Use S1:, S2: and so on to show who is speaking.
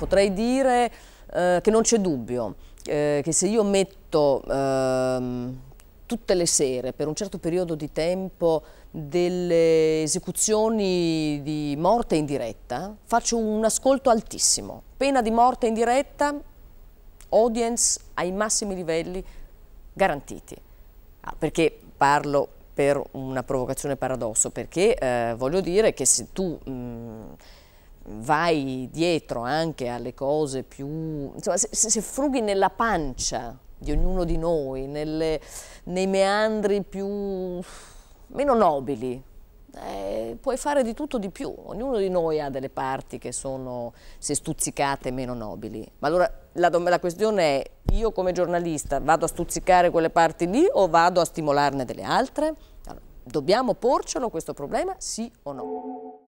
S1: potrei dire eh, che non c'è dubbio eh, che se io metto ehm, tutte le sere per un certo periodo di tempo delle esecuzioni di morte in diretta, faccio un ascolto altissimo. Pena di morte in diretta, audience ai massimi livelli garantiti. Ah, perché parlo per una provocazione paradosso? Perché eh, voglio dire che se tu mh, mm, vai dietro anche alle cose più... insomma, se, se frughi nella pancia di ognuno di noi, nelle, nei meandri più... meno nobili, eh, puoi fare di tutto di più. Ognuno di noi ha delle parti che sono, se stuzzicate, meno nobili. Ma allora la, la questione è, io come giornalista vado a stuzzicare quelle parti lì o vado a stimolarne delle altre? Allora, dobbiamo porcelo questo problema, sì o no?